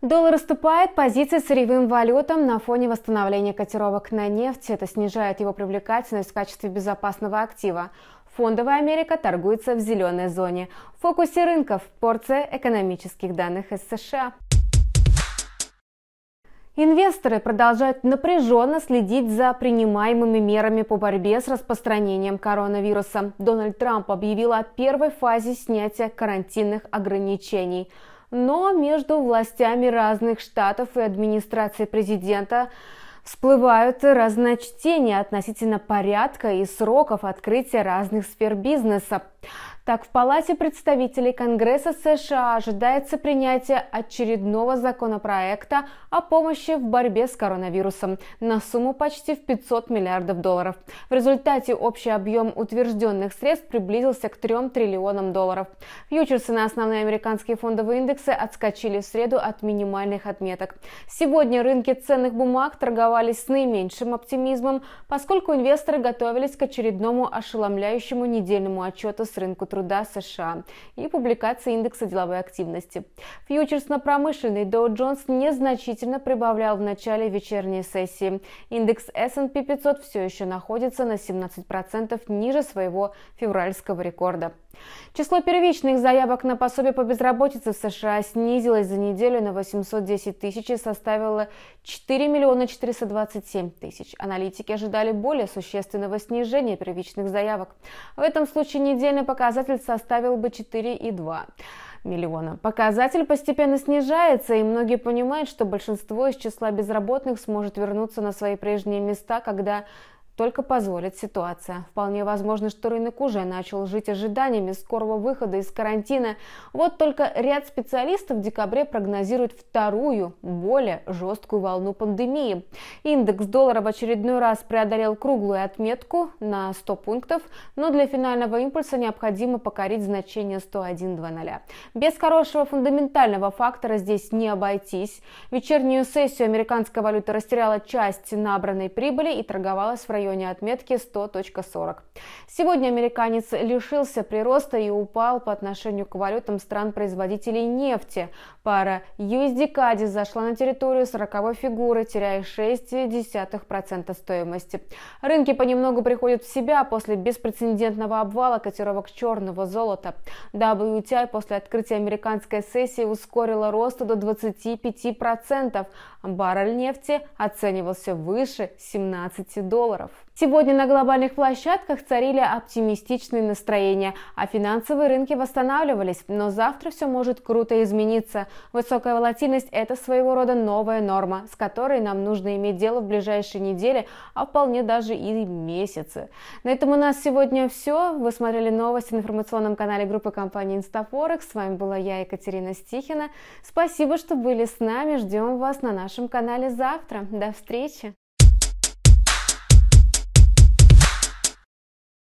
Доллар уступает позиции сырьевым валютам на фоне восстановления котировок на нефть. Это снижает его привлекательность в качестве безопасного актива. Фондовая Америка торгуется в зеленой зоне. В фокусе рынков – порция экономических данных из США. Инвесторы продолжают напряженно следить за принимаемыми мерами по борьбе с распространением коронавируса. Дональд Трамп объявил о первой фазе снятия карантинных ограничений – но между властями разных штатов и администрацией президента всплывают разночтения относительно порядка и сроков открытия разных сфер бизнеса, так, в Палате представителей Конгресса США ожидается принятие очередного законопроекта о помощи в борьбе с коронавирусом на сумму почти в 500 миллиардов долларов. В результате общий объем утвержденных средств приблизился к 3 триллионам долларов. Фьючерсы на основные американские фондовые индексы отскочили в среду от минимальных отметок. Сегодня рынки ценных бумаг торговались с наименьшим оптимизмом, поскольку инвесторы готовились к очередному ошеломляющему недельному отчету с рынку труда США и публикации индекса деловой активности. Фьючерс на промышленный Dow Jones незначительно прибавлял в начале вечерней сессии. Индекс S&P 500 все еще находится на 17% ниже своего февральского рекорда. Число первичных заявок на пособие по безработице в США снизилось за неделю на 810 тысяч и составило 4 миллиона 427 тысяч. Аналитики ожидали более существенного снижения первичных заявок. В этом случае недельный Оптимальный показатель составил бы 4,2 миллиона. Показатель постепенно снижается, и многие понимают, что большинство из числа безработных сможет вернуться на свои прежние места, когда только позволит ситуация. Вполне возможно, что рынок уже начал жить ожиданиями скорого выхода из карантина. Вот только ряд специалистов в декабре прогнозирует вторую, более жесткую волну пандемии. Индекс доллара в очередной раз преодолел круглую отметку на 100 пунктов, но для финального импульса необходимо покорить значение 101.00. Без хорошего фундаментального фактора здесь не обойтись. Вечернюю сессию американская валюта растеряла часть набранной прибыли и торговалась в районе районе отметки 100.40. Сегодня американец лишился прироста и упал по отношению к валютам стран-производителей нефти. Пара USD-CAD зашла на территорию 40 фигуры, теряя 6,1% стоимости. Рынки понемногу приходят в себя после беспрецедентного обвала котировок черного золота. WTI после открытия американской сессии ускорила рост до 25%. Баррель нефти оценивался выше 17 долларов. Сегодня на глобальных площадках царили оптимистичные настроения, а финансовые рынки восстанавливались, но завтра все может круто измениться. Высокая волатильность – это своего рода новая норма, с которой нам нужно иметь дело в ближайшие недели, а вполне даже и месяцы. На этом у нас сегодня все. Вы смотрели новости на информационном канале группы компании Инстафорекс. С вами была я, Екатерина Стихина. Спасибо, что были с нами. Ждем вас на нашем канале завтра. До встречи!